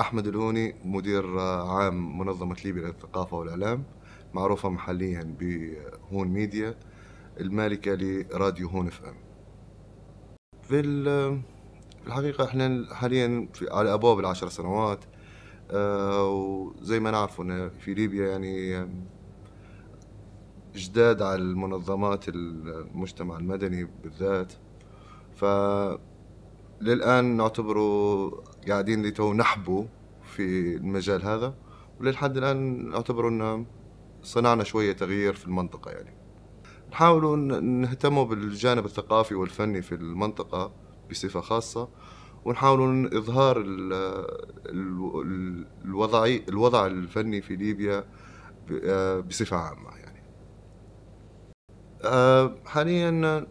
احمد الهوني مدير عام منظمه ليبيا للثقافه والاعلام معروفه محليا بهون ميديا المالكه لراديو هون اف ام في الحقيقه احنا حاليا في على ابواب العشر سنوات آه، وزي ما نعرف ان في ليبيا يعني جداد على المنظمات المجتمع المدني بالذات ف للان نعتبره قاعدين اللي تو نحبوا في المجال هذا وللحد الان اعتبروا ان صنعنا شويه تغيير في المنطقه يعني نحاولوا نهتموا بالجانب الثقافي والفني في المنطقه بصفه خاصه ونحاولوا اظهار الوضع الوضع الفني في ليبيا آه، بصفه عامه يعني آه، حاليا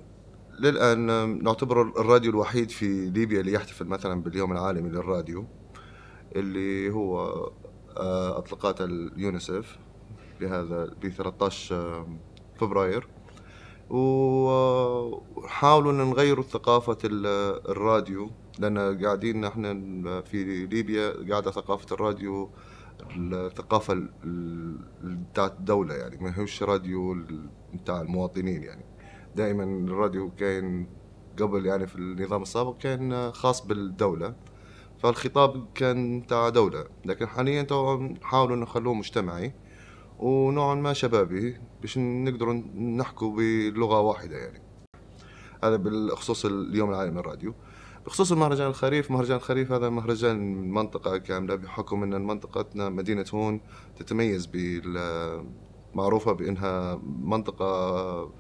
للان نعتبر الراديو الوحيد في ليبيا اللي يحتفل مثلا باليوم العالمي للراديو اللي هو آه، اطلقات اليونيسف بهذا ب 13 آه، فبراير وحاولوا ان نغيروا ثقافه آه، الراديو لان قاعدين احنا في ليبيا قاعده ثقافه الراديو الثقافه بتاعت الدوله يعني ما هوش راديو بتاع المواطنين يعني دائما الراديو كان قبل يعني في النظام السابق كان خاص بالدولة فالخطاب كان تاع دولة لكن حاليا تو نحاولوا نخلوه مجتمعي ونوعا ما شبابي باش نقدروا نحكوا بلغة واحدة يعني هذا بخصوص اليوم العالمي للراديو بخصوص المهرجان الخريف مهرجان الخريف هذا مهرجان منطقة كاملة بحكم أن منطقتنا مدينة هون تتميز بال معروفة بأنها منطقة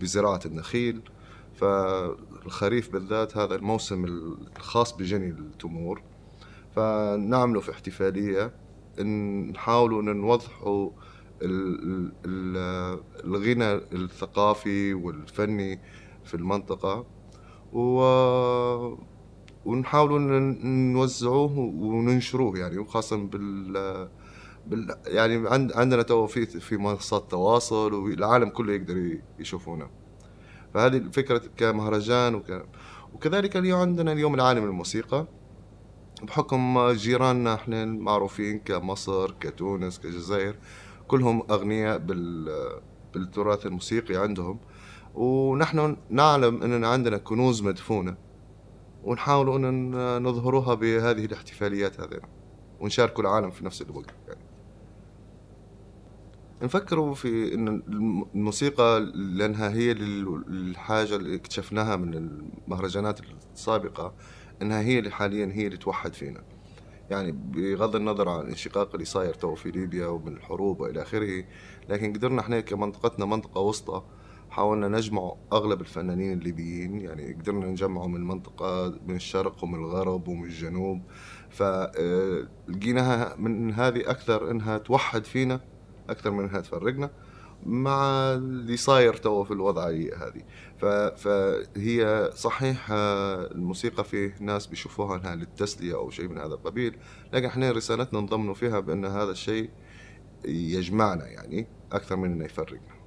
بزراعه النخيل فالخريف بالذات هذا الموسم الخاص بجني التمور فنعمله في احتفاليه نحاولوا ان نوضحوا الغنى الثقافي والفني في المنطقه و ونحاولوا نوزعوه وننشروه يعني وخاصه بال بال... يعني عند... عندنا تو في في منصات تواصل والعالم كله يقدر يشوفونا فهذه الفكرة كمهرجان وك... وكذلك اليوم عندنا اليوم العالمي للموسيقى بحكم جيراننا احنا معروفين كمصر كتونس كجزائر كلهم اغنياء بال... بالتراث الموسيقي عندهم ونحن نعلم اننا عندنا كنوز مدفونه ونحاول ان نظهروها بهذه الاحتفاليات هذه ونشاركوا العالم في نفس الوقت يعني نفكروا في ان الموسيقى لانها هي الحاجه اللي اكتشفناها من المهرجانات السابقه انها هي اللي حاليا هي اللي توحد فينا يعني بغض النظر عن الانشقاق اللي صاير تو في ليبيا ومن الحروب والى اخره لكن قدرنا احنا كمنطقتنا منطقه وسطى حاولنا نجمع اغلب الفنانين الليبيين يعني قدرنا نجمعهم من المنطقه من الشرق ومن الغرب ومن الجنوب فلقيناها آه، من هذه اكثر انها توحد فينا اكثر من انها تفرقنا مع اللي صاير تو في الوضعيه هذه فهي صحيح الموسيقى فيه ناس بيشوفوها انها للتسليه او شيء من هذا القبيل لكن احنا رسالتنا نضمنوا فيها بان هذا الشيء يجمعنا يعني اكثر من انه يفرقنا